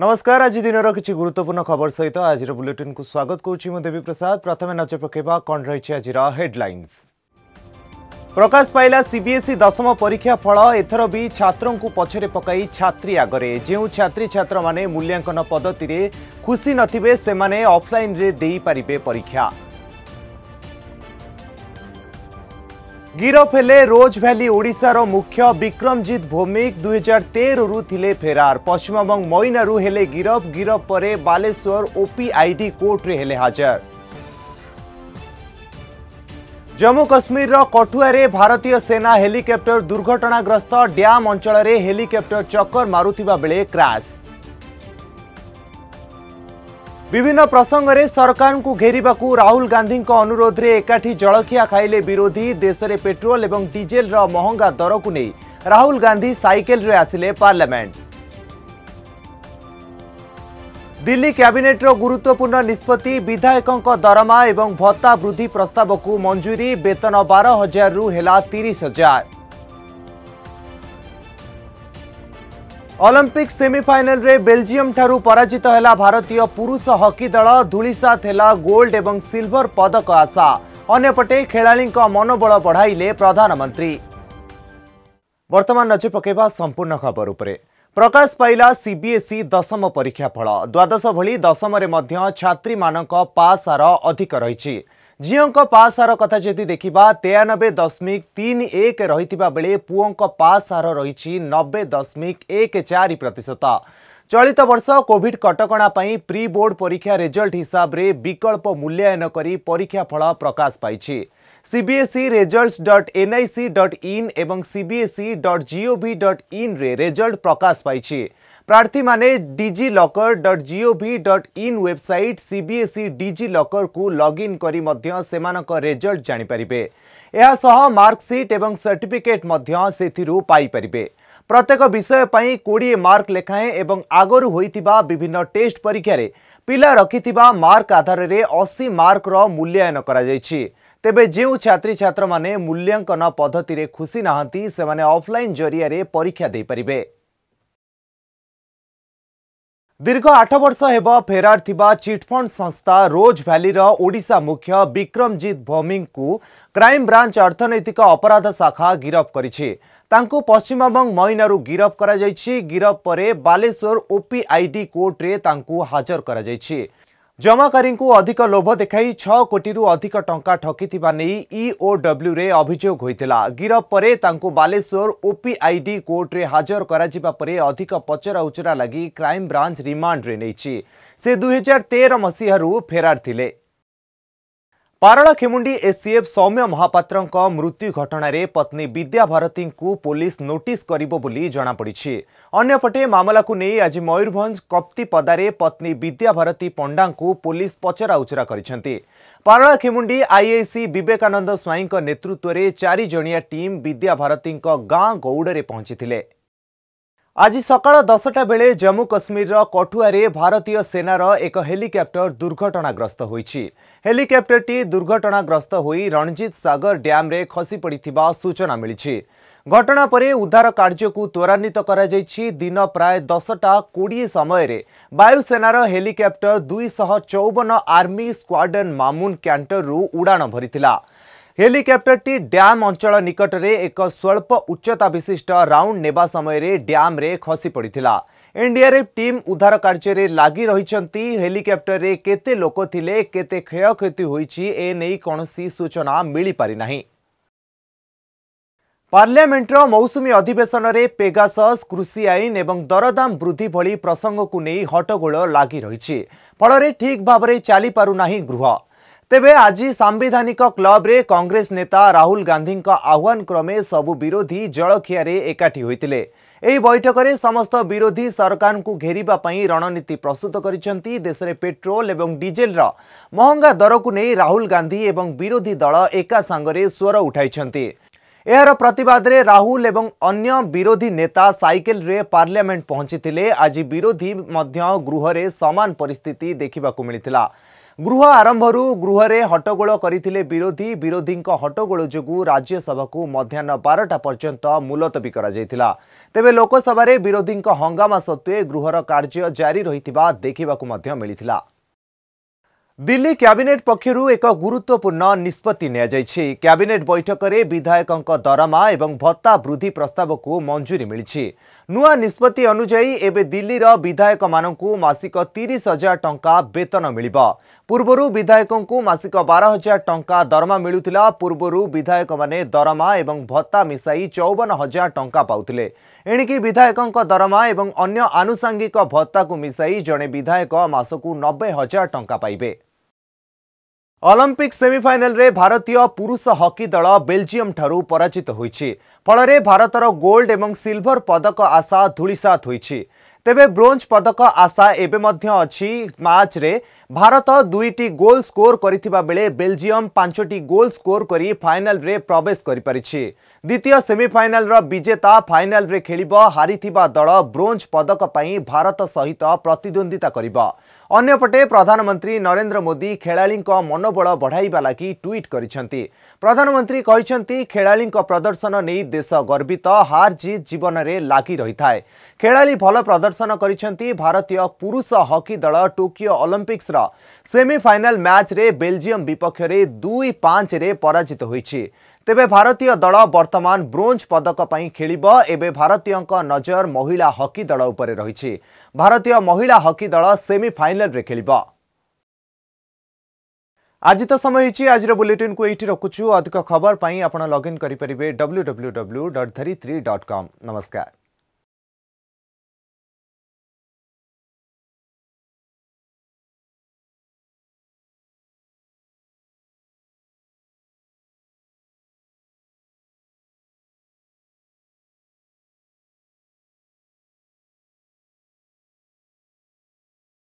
ନମସ୍କାର ଆଜି ଦିନର କିଛି ଗୁରୁତ୍ୱପୂର୍ଣ୍ଣ ଖବର ସହିତ ଆଜିର ବୁଲେଟିନ୍କୁ ସ୍ୱାଗତ କରୁଛି ମୁଁ ଦେବୀ ପ୍ରସାଦ ପ୍ରଥମେ ନଜର ପକାଇବା କ'ଣ ରହିଛି ଆଜିର ହେଡ୍ଲାଇନ୍ସ ପ୍ରକାଶ ପାଇଲା ସିବିଏସ୍ଇ ଦଶମ ପରୀକ୍ଷା ଫଳ ଏଥର ବି ଛାତ୍ରଙ୍କୁ ପଛରେ ପକାଇ ଛାତ୍ରୀ ଆଗରେ ଯେଉଁ ଛାତ୍ରୀଛାତ୍ରମାନେ ମୂଲ୍ୟାଙ୍କନ ପଦ୍ଧତିରେ ଖୁସି ନଥିବେ ସେମାନେ ଅଫ୍ଲାଇନ୍ରେ ଦେଇପାରିବେ ପରୀକ୍ଷା গিরফ হলে রোজ ভ্যালি ওড়িশার মুখ্য বিক্রমজিৎ ভৌমিক দুই হাজার তেরু লে ফেরার পশ্চিমবঙ্গ মইনারু হলে গিরফ গিরফ পরে বালেশ্বর ওপিআইডি কোর্টরে হলে হাজার জম্মু কাশ্মীর কঠুয়ারে ভারতীয় সেনা হেলিকপ্টর দুর্ঘটনাগ্রস্ত ড্যাম অঞ্চলের হেলিকপ্টর চক্কর মারুবা বেড়ে ক্রাশ विभिन्न प्रसङ्गले सरकारको घेरिबाकु राहुल गान्धीको अनुरोधले एकाठी जलखिया खाइले विरोधी देशले पेट्रोल एवं डिजेल र महँगा दरको नै राहुल गान्धी सैकेल्रे आसिले पार्लामेन्ट दिल्ली क्याबिनेट्र गुरुत्वपूर्ण निष्पत्ति विधायकको दरमा एवं भत्ता वृद्धि प्रस्तावको मञ्जुरी वेतन बार हजारु हेला हजार सेमिफाइनल रे बेल्जियम ठु पराजित होला भारतीय पुरुष हकि दल धुलिस गोल्ड एवं सिल्वर पदक आशा अन्यपटे खेलाडीको मनोबल बढाइले प्रधानमन्त्री प्रकाश पला सीबीएसई दशम परीक्षा फल द्वादश भली दशम रे मानक पास पाहार अधिक र ଝିଅଙ୍କ ପାସ୍ ହାର କଥା ଯଦି ଦେଖିବା ତେୟାନବେ ଦଶମିକ ତିନି ଏକ ରହିଥିବା ବେଳେ ପୁଅଙ୍କ ପାସ୍ ହାର ରହିଛି ନବେ ଦଶମିକ ଏକ ଚାରି ପ୍ରତିଶତ ଚଳିତ ବର୍ଷ କୋଭିଡ୍ କଟକଣା ପାଇଁ ପ୍ରି ବୋର୍ଡ ପରୀକ୍ଷା ରେଜଲ୍ଟ ହିସାବରେ ବିକଳ୍ପ ମୂଲ୍ୟାୟନ କରି ପରୀକ୍ଷା ଫଳ ପ୍ରକାଶ ପାଇଛି CBSE results dot NIC dot in এবং সিবিএসই ডট জিওভি ডট ইন্রে রেজল্ট প্রকাশ পাইছে প্রার্থীমানে DigiLocker dot gov dot in website CBSE ডিজি লকরকু লগ ইন করে সেমানক রেজল্ট জাঁপারে এসহ মার্কসিট এবং সার্টিফিকেট সেথিরু পাইপারে প্রত্যেক বিষয় পাই কোড়িয়ে মার্ক লেখায়ে এবং আগর হয়েছিবা বিভিন্ন টেস্ট পরীক্ষার পিলা রকিথিবা মার্ক আধারে অশী মার্কর মূল্যায়ন করা যাইছে ତେବେ ଯେଉଁ ଛାତ୍ରଛାତ୍ରମାନେ ମୂଲ୍ୟାଙ୍କନ ପଦ୍ଧତିରେ ଖୁସି ନାହାନ୍ତି ସେମାନେ ଅଫ୍ଲାଇନ୍ ଜରିଆରେ ପରୀକ୍ଷା ଦେଇପାରିବେ ଦୀର୍ଘ ଆଠ ବର୍ଷ ହେବ ଫେରାର ଥିବା ଚିଟ୍ଫଣ୍ଡ ସଂସ୍ଥା ରୋଜ୍ ଭ୍ୟାଲିର ଓଡ଼ିଶା ମୁଖ୍ୟ ବିକ୍ରମଜିତ ଭୌମିଙ୍କୁ କ୍ରାଇମବ୍ରାଞ୍ଚ ଅର୍ଥନୈତିକ ଅପରାଧ ଶାଖା ଗିରଫ କରିଛି ତାଙ୍କୁ ପଶ୍ଚିମବଙ୍ଗ ମଇନାରୁ ଗିରଫ କରାଯାଇଛି ଗିରଫ ପରେ ବାଲେଶ୍ୱର ଓପିଆଇଡି କୋର୍ଟରେ ତାଙ୍କୁ ହାଜର କରାଯାଇଛି जमाकरीनकु अधिक लोभ देखाई 6 कोटी रु अधिक टंका ठकीतिबाने ई ओडब्लु रे अभिजोग होइतिला गिरप परे तांकु बालेश्वर ओपिआइडी कोर्ट रे हाजर कराजिबा परे अधिक पचरा उचरा लागि क्राइम ब्रांच रिमांड रे दुई से 2013 मसीहरू फेरार थिले ପାରଳାଖେମୁଣ୍ଡି ଏସ୍ସିଏଫ୍ ସୌମ୍ୟ ମହାପାତ୍ରଙ୍କ ମୃତ୍ୟୁ ଘଟଣାରେ ପତ୍ନୀ ବିଦ୍ୟା ଭାରତୀଙ୍କୁ ପୋଲିସ ନୋଟିସ୍ କରିବ ବୋଲି ଜଣାପଡ଼ିଛି ଅନ୍ୟପଟେ ମାମଲାକୁ ନେଇ ଆଜି ମୟୂରଭଞ୍ଜ କପ୍ତିପଦାରେ ପତ୍ନୀ ବିଦ୍ୟା ଭାରତୀ ପଣ୍ଡାଙ୍କୁ ପୋଲିସ ପଚରାଉଚରା କରିଛନ୍ତି ପାରଳାଖେମୁଣ୍ଡି ଆଇଆଇସି ବିବେକାନନ୍ଦ ସ୍ୱାଇଁଙ୍କ ନେତୃତ୍ୱରେ ଚାରିଜଣିଆ ଟିମ୍ ବିଦ୍ୟା ଭାରତୀଙ୍କ ଗାଁ ଗୌଡ଼ରେ ପହଞ୍ଚିଥିଲେ ଆଜି ସକାଳ ଦଶଟା ବେଳେ ଜାମ୍ମୁ କାଶ୍ମୀରର କଠୁଆରେ ଭାରତୀୟ ସେନାର ଏକ ହେଲିକପ୍ଟର ଦୁର୍ଘଟଣାଗ୍ରସ୍ତ ହୋଇଛି ହେଲିକପ୍ଟରଟି ଦୁର୍ଘଟଣାଗ୍ରସ୍ତ ହୋଇ ରଣଜିତ ସାଗର ଡ୍ୟାମ୍ରେ ଖସିପଡ଼ିଥିବା ସୂଚନା ମିଳିଛି ଘଟଣା ପରେ ଉଦ୍ଧାର କାର୍ଯ୍ୟକୁ ତ୍ୱରାନ୍ୱିତ କରାଯାଇଛି ଦିନ ପ୍ରାୟ ଦଶଟା କୋଡ଼ିଏ ସମୟରେ ବାୟୁସେନାର ହେଲିକପ୍ଟର ଦୁଇଶହ ଚଉବନ ଆର୍ମି ସ୍କ୍ୱାର୍ଡନ୍ ମାମୁନ୍ କ୍ୟାଣ୍ଟରରୁ ଉଡ଼ାଣ ଭରିଥିଲା ହେଲିକପ୍ଟରଟି ଡ୍ୟାମ୍ ଅଞ୍ଚଳ ନିକଟରେ ଏକ ସ୍ୱଳ୍ପ ଉଚ୍ଚତା ବିଶିଷ୍ଟ ରାଉଣ୍ଡ ନେବା ସମୟରେ ଡ୍ୟାମ୍ରେ ଖସି ପଡ଼ିଥିଲା ଏନ୍ଡିଆର୍ଏଫ୍ ଟିମ୍ ଉଦ୍ଧାର କାର୍ଯ୍ୟରେ ଲାଗି ରହିଛନ୍ତି ହେଲିକପ୍ଟରରେ କେତେ ଲୋକ ଥିଲେ କେତେ କ୍ଷୟକ୍ଷତି ହୋଇଛି ଏ ନେଇ କୌଣସି ସୂଚନା ମିଳିପାରିନାହିଁ ପାର୍ଲିଆମେଣ୍ଟର ମୌସୁମୀ ଅଧିବେଶନରେ ପେଗାସସ୍ କୃଷି ଆଇନ ଏବଂ ଦରଦାମ ବୃଦ୍ଧି ଭଳି ପ୍ରସଙ୍ଗକୁ ନେଇ ହଟ୍ଟଗୋଳ ଲାଗି ରହିଛି ଫଳରେ ଠିକ୍ ଭାବରେ ଚାଲିପାରୁନାହିଁ ଗୃହ ତେବେ ଆଜି ସାମ୍ବିଧାନିକ କ୍ଲବରେ କଂଗ୍ରେସ ନେତା ରାହୁଲ ଗାନ୍ଧୀଙ୍କ ଆହ୍ୱାନ କ୍ରମେ ସବୁ ବିରୋଧୀ ଜଳଖିଆରେ ଏକାଠି ହୋଇଥିଲେ ଏହି ବୈଠକରେ ସମସ୍ତ ବିରୋଧୀ ସରକାରଙ୍କୁ ଘେରିବା ପାଇଁ ରଣନୀତି ପ୍ରସ୍ତୁତ କରିଛନ୍ତି ଦେଶରେ ପେଟ୍ରୋଲ ଏବଂ ଡିଜେଲର ମହଙ୍ଗା ଦରକୁ ନେଇ ରାହୁଲ ଗାନ୍ଧୀ ଏବଂ ବିରୋଧୀ ଦଳ ଏକା ସାଙ୍ଗରେ ସ୍ୱର ଉଠାଇଛନ୍ତି ଏହାର ପ୍ରତିବାଦରେ ରାହୁଲ ଏବଂ ଅନ୍ୟ ବିରୋଧୀ ନେତା ସାଇକେଲରେ ପାର୍ଲାମେଣ୍ଟ ପହଞ୍ଚିଥିଲେ ଆଜି ବିରୋଧୀ ମଧ୍ୟ ଗୃହରେ ସମାନ ପରିସ୍ଥିତି ଦେଖିବାକୁ ମିଳିଥିଲା ଗୃହ ଆରମ୍ଭରୁ ଗୃହରେ ହଟଗୋଳ କରିଥିଲେ ବିରୋଧୀ ବିରୋଧୀଙ୍କ ହଟଗୋଳ ଯୋଗୁଁ ରାଜ୍ୟସଭାକୁ ମଧ୍ୟାହ୍ନ ବାରଟା ପର୍ଯ୍ୟନ୍ତ ମୁଲତବୀ କରାଯାଇଥିଲା ତେବେ ଲୋକସଭାରେ ବିରୋଧୀଙ୍କ ହଙ୍ଗାମା ସତ୍ତ୍ୱେ ଗୃହର କାର୍ଯ୍ୟ ଜାରି ରହିଥିବା ଦେଖିବାକୁ ମଧ୍ୟ ମିଳିଥିଲା দিল্লি ক্যাবিনেট পক্ষর এক গুরুত্বপূর্ণ নিষ্পতি নিয়েছে ক্যাবিনেট বৈঠকরে বিধায়কঙ্ দরমা এবং ভত্তা বৃদ্ধি প্রস্তাবক মঞ্জুরি মিছে ନୂଆ ନିଷ୍ପତ୍ତି ଅନୁଯାୟୀ ଏବେ ଦିଲ୍ଲୀର ବିଧାୟକମାନଙ୍କୁ ମାସିକ ତିରିଶ ହଜାର ଟଙ୍କା ବେତନ ମିଳିବ ପୂର୍ବରୁ ବିଧାୟକଙ୍କୁ ମାସିକ ବାର ହଜାର ଟଙ୍କା ଦରମା ମିଳୁଥିଲା ପୂର୍ବରୁ ବିଧାୟକମାନେ ଦରମା ଏବଂ ଭତ୍ତା ମିଶାଇ ଚଉବନ ହଜାର ଟଙ୍କା ପାଉଥିଲେ ଏଣିକି ବିଧାୟକଙ୍କ ଦରମା ଏବଂ ଅନ୍ୟ ଆନୁଷାଙ୍ଗିକ ଭତ୍ତାକୁ ମିଶାଇ ଜଣେ ବିଧାୟକ ମାସକୁ ନବେ ହଜାର ଟଙ୍କା ପାଇବେ ଅଲମ୍ପିକ୍ ସେମିଫାଇନାଲରେ ଭାରତୀୟ ପୁରୁଷ ହକି ଦଳ ବେଲଜିୟମଠାରୁ ପରାଜିତ ହୋଇଛି ଫଳରେ ଭାରତର ଗୋଲ୍ଡ ଏବଂ ସିଲଭର ପଦକ ଆଶା ଧୂଳିସାତ ହୋଇଛି ତେବେ ବ୍ରୋଞ୍ଜ ପଦକ ଆଶା ଏବେ ମଧ୍ୟ ଅଛି ମ୍ୟାଚ୍ରେ भारत दुई गोल् स्को बेला बेल्जियम गोल स्कोर स्कोोर गरि फाइल प्रवेश गरिपिन्छ द्वितीय सेमिफाइनाल्र विजेता फाइनाल खेब्य हारिति दल ब्रोन्ज पदक पनि भारत सहित प्रतिद्वंदिता प्रतिदवन्दिता अन्यपटे प्रधानमन्त्री नरेन्द्र मोदी खेलाडी मनोबल बढाइवाि ट्विट गरि प्रधानमन्त्री खेलाडीको प्रदर्शन नै देश गर्वित हार जीत जीवन जित जीवनले लागिरहेला भल प्रदर्शन पुरुष गरिकी दल टोकियो अलम्पिक ଭାରତର ସେମିଫାଇନାଲ ମ୍ୟାଚ୍ରେ ବେଲଜିୟମ ବିପକ୍ଷରେ ଦୁଇ ପାଞ୍ଚରେ ପରାଜିତ ହୋଇଛି ତେବେ ଭାରତୀୟ ଦଳ ବର୍ତ୍ତମାନ ବ୍ରୋଞ୍ଜ ପଦକ ପାଇଁ ଖେଳିବ ଏବେ ଭାରତୀୟଙ୍କ ନଜର ମହିଳା ହକି ଦଳ ଉପରେ ରହିଛି ଭାରତୀୟ ମହିଳା ହକି ଦଳ ସେମିଫାଇନାଲରେ ଖେଳିବ ଆଜି ତ ସମୟ ହେଇଛି ଆଜିର ବୁଲେଟିନ୍କୁ ଏଇଠି ରଖୁଛୁ ଅଧିକ ଖବର ପାଇଁ ଆପଣ ଲଗ୍ଇନ୍ କରିପାରିବେ W W W dot Dharitri dot com ନମସ୍କାର